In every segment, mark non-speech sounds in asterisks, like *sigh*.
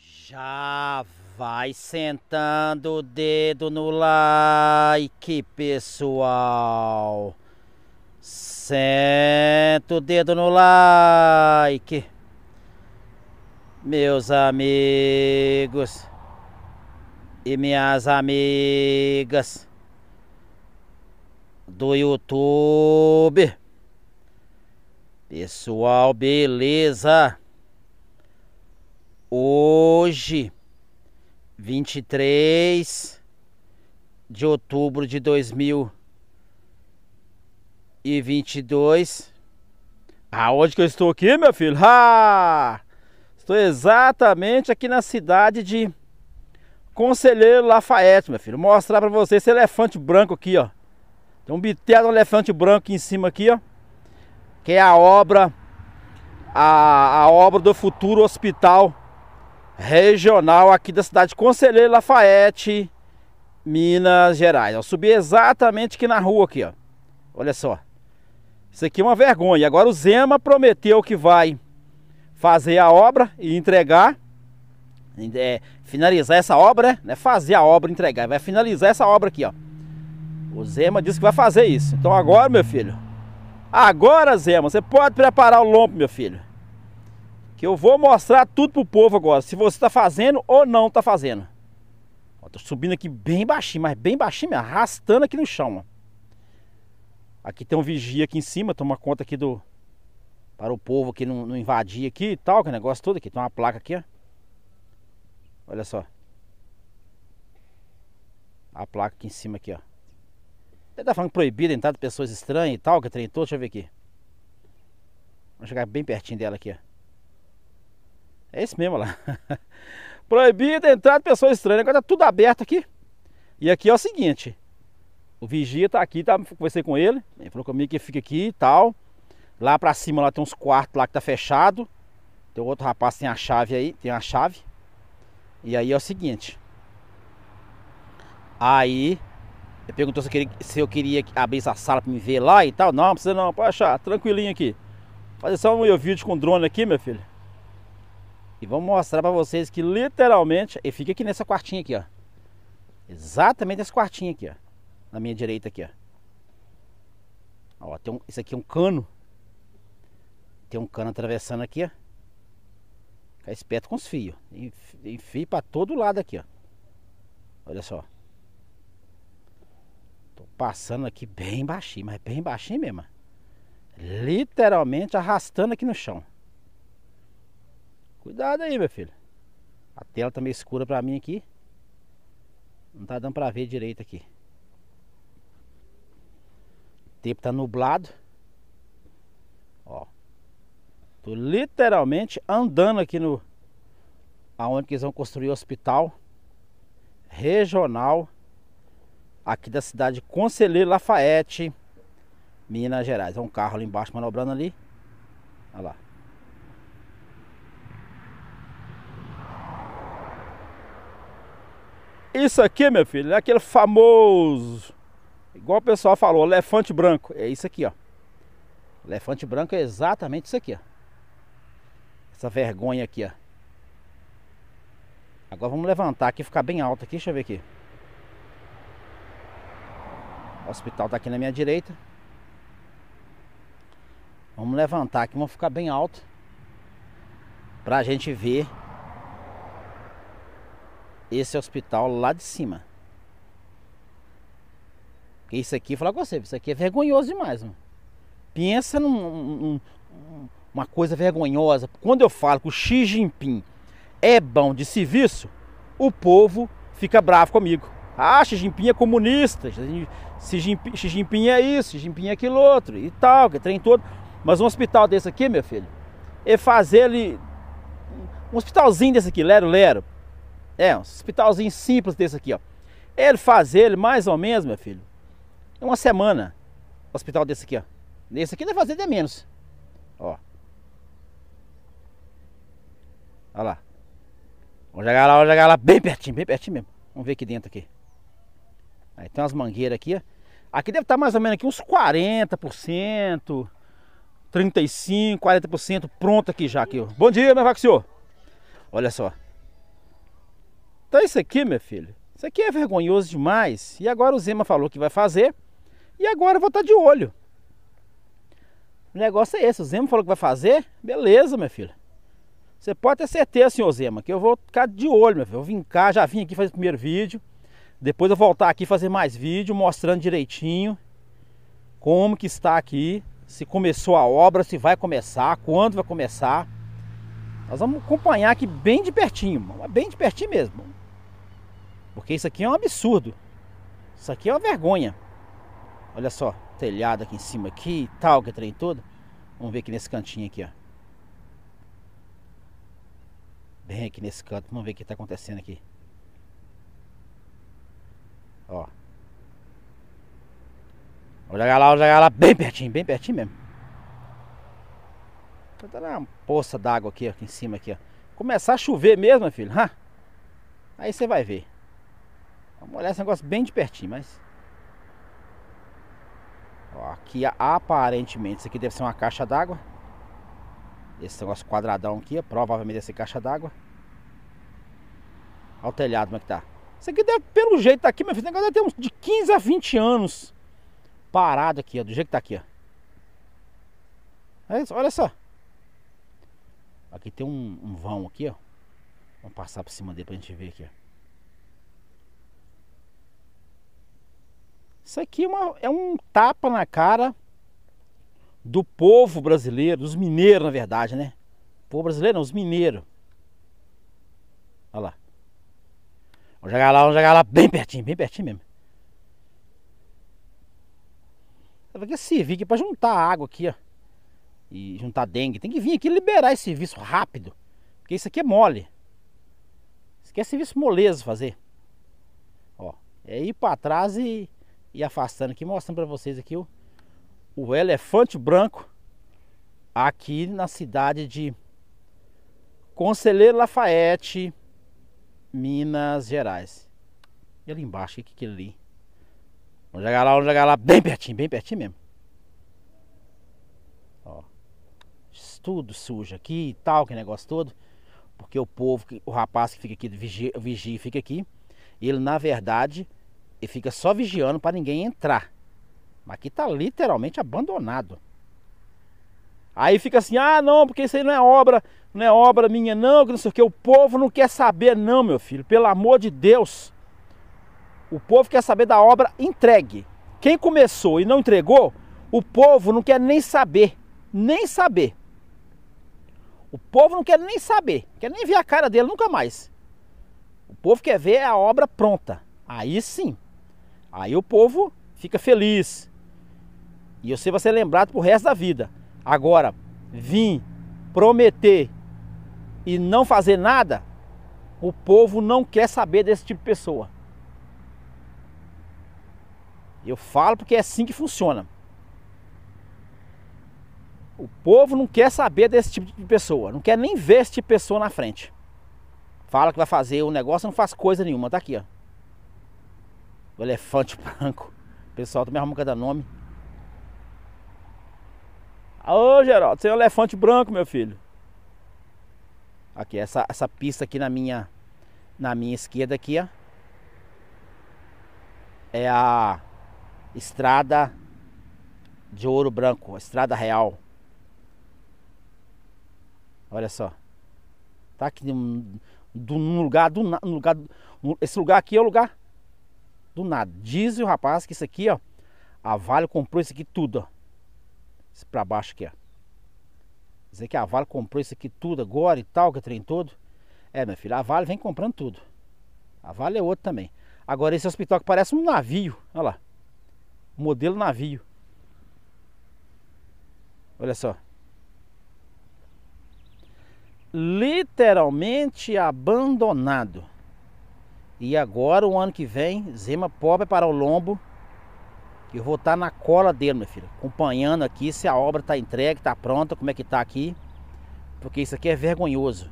Já vai sentando o dedo no like, pessoal. Senta o dedo no like. Meus amigos e minhas amigas do YouTube. Pessoal, beleza? hoje, 23 de outubro de 2022. Aonde que eu estou aqui, meu filho? Estou exatamente aqui na cidade de Conselheiro Lafayette, meu filho. Vou mostrar para você esse elefante branco aqui, ó. Tem um biteiro um elefante branco aqui em cima aqui, ó. Que é a obra a, a obra do futuro hospital regional aqui da cidade de Conselheiro Lafayette, Minas Gerais. Eu subi exatamente aqui na rua aqui, ó. Olha só. Isso aqui é uma vergonha. Agora o Zema prometeu que vai fazer a obra e entregar. É, finalizar essa obra, né? Não é fazer a obra, entregar. Vai finalizar essa obra aqui, ó. O Zema disse que vai fazer isso. Então agora, meu filho. Agora, Zema, você pode preparar o lombo, meu filho. Que eu vou mostrar tudo pro povo agora, se você tá fazendo ou não tá fazendo. Ó, tô subindo aqui bem baixinho, mas bem baixinho, arrastando aqui no chão, ó. Aqui tem um vigia aqui em cima, toma conta aqui do... Para o povo que não, não invadir aqui e tal, que negócio todo aqui. Tem uma placa aqui, ó. Olha só. A placa aqui em cima aqui, ó. Ele tá falando proibido a entrada de pessoas estranhas e tal, que treinou, Deixa eu ver aqui. Vamos chegar bem pertinho dela aqui, ó. É esse mesmo lá. *laughs* Proibido entrada de pessoa estranha. Agora tá tudo aberto aqui. E aqui é o seguinte. O vigia tá aqui, tá, conversei com ele. Ele falou comigo que fica aqui e tal. Lá pra cima lá tem uns quartos lá que tá fechado. Tem outro rapaz tem a chave aí, tem a chave. E aí é o seguinte. Aí ele perguntou se eu, queria, se eu queria abrir essa sala pra me ver lá e tal. Não, não precisa não, pode achar, tranquilinho aqui. Fazer só um meu vídeo com drone aqui, meu filho. E vamos mostrar para vocês que literalmente... E fica aqui nessa quartinha aqui, ó. Exatamente nessa quartinho aqui, ó. Na minha direita aqui, ó. Ó, tem um, isso aqui é um cano. Tem um cano atravessando aqui, ó. Fica esperto com os fios. Tem fio pra todo lado aqui, ó. Olha só. Tô passando aqui bem baixinho, mas bem baixinho mesmo. Literalmente arrastando aqui no chão. Cuidado aí, meu filho. A tela tá meio escura pra mim aqui. Não tá dando pra ver direito aqui. O tempo tá nublado. Ó. Tô literalmente andando aqui no... Aonde que eles vão construir o hospital regional aqui da cidade de Conselheiro Lafayette, Minas Gerais. É um carro ali embaixo manobrando ali. Olha lá. Isso aqui, meu filho, é aquele famoso, igual o pessoal falou, elefante branco. É isso aqui, ó. Elefante branco é exatamente isso aqui, ó. Essa vergonha aqui, ó. Agora vamos levantar aqui, ficar bem alto aqui, deixa eu ver aqui. O hospital tá aqui na minha direita. Vamos levantar aqui, vamos ficar bem alto. Pra gente ver esse hospital lá de cima. Isso aqui, falar com você, isso aqui é vergonhoso demais, mano. Pensa num, num, uma coisa vergonhosa. Quando eu falo que o Xi Jinping é bom de serviço, o povo fica bravo comigo. Ah, Xi Jinping é comunista, Xi Jinping, Xi Jinping é isso, Xi Jinping é aquilo outro e tal, que trem todo. Mas um hospital desse aqui, meu filho, é fazer ele. Um hospitalzinho desse aqui, Lero Lero, é, um hospitalzinho simples desse aqui, ó. Ele faz ele mais ou menos, meu filho, uma semana. Hospital desse aqui, ó. Nesse aqui deve fazer de menos. Ó. Olha lá. Vamos jogar lá, vamos jogar lá bem pertinho, bem pertinho mesmo. Vamos ver aqui dentro aqui. Aí tem umas mangueiras aqui, ó. Aqui deve estar mais ou menos aqui uns 40%, 35%, 40% pronto aqui já aqui, ó. Bom dia, meu senhor. Olha só. Então isso aqui, meu filho, isso aqui é vergonhoso demais. E agora o Zema falou que vai fazer. E agora eu vou estar tá de olho. O negócio é esse. O Zema falou que vai fazer. Beleza, meu filho. Você pode ter certeza, senhor Zema, que eu vou ficar de olho, meu filho. Eu vim cá, já vim aqui fazer o primeiro vídeo. Depois eu voltar aqui fazer mais vídeo, mostrando direitinho como que está aqui. Se começou a obra, se vai começar, quando vai começar. Nós vamos acompanhar aqui bem de pertinho, bem de pertinho mesmo. Porque isso aqui é um absurdo. Isso aqui é uma vergonha. Olha só, telhado aqui em cima aqui e tal, que é trem todo. Vamos ver aqui nesse cantinho aqui, ó. Bem aqui nesse canto, vamos ver o que está acontecendo aqui. Ó. Olha lá, olha lá, bem pertinho, bem pertinho mesmo. Tá uma poça d'água aqui, aqui em cima aqui, ó. Começar a chover mesmo, filho, ha? Aí você vai ver. Vamos olhar esse negócio bem de pertinho, mas... Ó, aqui aparentemente, isso aqui deve ser uma caixa d'água. Esse negócio quadradão aqui, é, provavelmente deve ser caixa d'água. Olha o telhado como é que tá. Isso aqui deve, pelo jeito tá aqui, meu filho, esse negócio deve ter uns de 15 a 20 anos parado aqui, ó, do jeito que tá aqui, ó. É isso, olha só. Aqui tem um, um vão aqui, ó. Vamos passar por cima dele pra gente ver aqui, ó. Isso aqui é, uma, é um tapa na cara do povo brasileiro, dos mineiros, na verdade, né? O povo brasileiro não, os mineiros. Olha lá. Vamos jogar lá, vamos jogar lá bem pertinho, bem pertinho mesmo. Vai que servir aqui pra juntar água aqui, ó. E juntar dengue. Tem que vir aqui liberar esse serviço rápido. Porque isso aqui é mole. Isso aqui é serviço moleza fazer. Ó, é ir pra trás e e afastando aqui, mostrando para vocês aqui o, o elefante branco aqui na cidade de Conselheiro Lafayette, Minas Gerais. E ali embaixo, o que que é ali? Vamos jogar lá, vamos jogar lá, bem pertinho, bem pertinho mesmo. Ó, tudo sujo aqui e tal, que negócio todo. Porque o povo, o rapaz que fica aqui, vigia, vigia fica aqui. Ele, na verdade, e fica só vigiando para ninguém entrar. Mas aqui tá literalmente abandonado. Aí fica assim: "Ah, não, porque isso aí não é obra, não é obra minha não, que não sei o que, o povo não quer saber não, meu filho, pelo amor de Deus. O povo quer saber da obra entregue. Quem começou e não entregou, o povo não quer nem saber, nem saber. O povo não quer nem saber, quer nem ver a cara dele nunca mais. O povo quer ver a obra pronta. Aí sim, Aí o povo fica feliz. E você vai ser lembrado pro resto da vida. Agora, vir, prometer e não fazer nada, o povo não quer saber desse tipo de pessoa. Eu falo porque é assim que funciona. O povo não quer saber desse tipo de pessoa, não quer nem ver esse tipo de pessoa na frente. Fala que vai fazer o um negócio, não faz coisa nenhuma, tá aqui, ó o elefante branco. pessoal, tu me arruma cada nome. Ô Geraldo, você é um elefante branco, meu filho. Aqui, essa, essa pista aqui na minha na minha esquerda aqui, ó. É a estrada de ouro branco, a estrada real. Olha só. Tá aqui num, num lugar do num lugar. Esse lugar aqui é o lugar do nada. Diz o rapaz que isso aqui, ó. A Vale comprou isso aqui tudo, ó. pra baixo aqui, ó. Dizer que a Vale comprou isso aqui tudo agora e tal, que é trem todo. É, meu filho, a Vale vem comprando tudo. A Vale é outro também. Agora esse hospital que parece um navio, olha lá. Modelo navio. Olha só. Literalmente abandonado. E agora, o ano que vem, Zema pobre para o lombo. Eu vou estar tá na cola dele, meu filho. Acompanhando aqui se a obra está entregue, está pronta, como é que está aqui. Porque isso aqui é vergonhoso.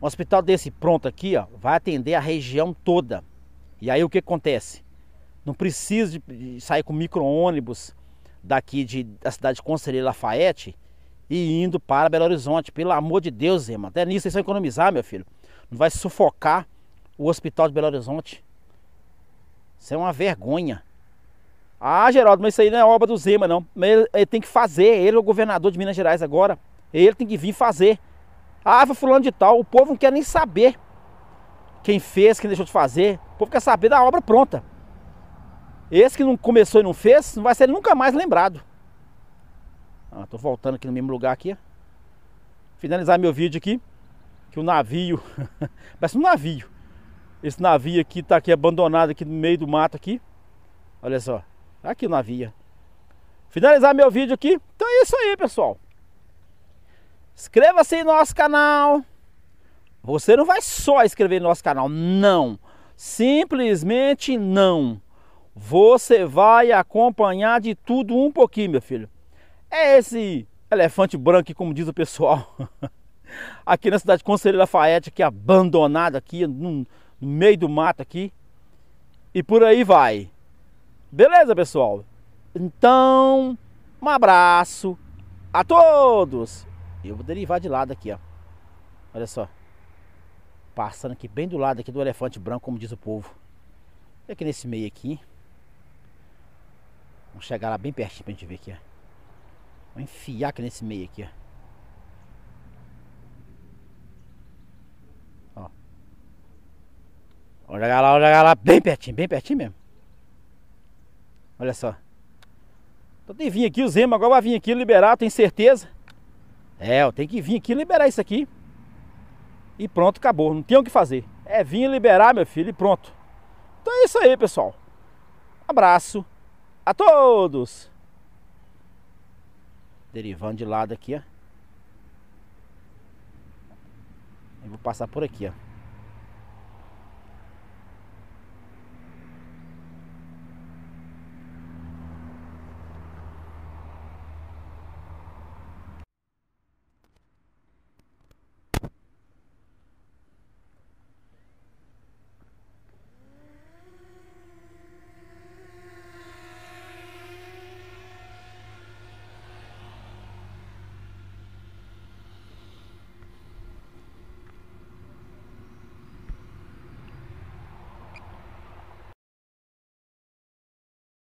Um hospital desse pronto aqui, ó, vai atender a região toda. E aí o que acontece? Não precisa de sair com micro-ônibus daqui de, da cidade de Conselheiro Lafayette e indo para Belo Horizonte. Pelo amor de Deus, Zema. Até nisso vocês vão economizar, meu filho. Não vai sufocar o Hospital de Belo Horizonte. Isso é uma vergonha. Ah, Geraldo, mas isso aí não é obra do Zema, não. Mas ele, ele tem que fazer, ele é o governador de Minas Gerais agora. Ele tem que vir fazer. Ah, foi fulano de tal, o povo não quer nem saber quem fez, quem deixou de fazer. O povo quer saber da obra pronta. Esse que não começou e não fez, não vai ser nunca mais lembrado. Ah, tô voltando aqui no mesmo lugar aqui. Finalizar meu vídeo aqui. Que o navio. *laughs* parece um navio. Esse navio aqui tá aqui abandonado aqui no meio do mato aqui. Olha só. Aqui o navio. Finalizar meu vídeo aqui. Então é isso aí, pessoal. Inscreva-se em nosso canal. Você não vai só inscrever no nosso canal, não. Simplesmente não. Você vai acompanhar de tudo um pouquinho, meu filho. É esse elefante branco, como diz o pessoal. *laughs* aqui na cidade de Conselheiro Lafayette, é aqui abandonada, aqui, no meio do mato aqui. E por aí vai. Beleza, pessoal? Então, um abraço a todos. Eu vou derivar de lado aqui, ó. Olha só. Passando aqui bem do lado aqui do elefante branco, como diz o povo. E aqui nesse meio aqui. Vamos chegar lá bem pertinho pra gente ver aqui, ó. Vou enfiar aqui nesse meio aqui, ó. Vamos jogar lá, vamos jogar lá, bem pertinho, bem pertinho mesmo. Olha só. Então tem que vir aqui, o Zema agora vai vir aqui liberar, tem certeza? É, eu tem que vir aqui liberar isso aqui. E pronto, acabou, não tem o que fazer. É vir liberar, meu filho, e pronto. Então é isso aí, pessoal. Abraço a todos. Derivando de lado aqui, ó. Eu vou passar por aqui, ó.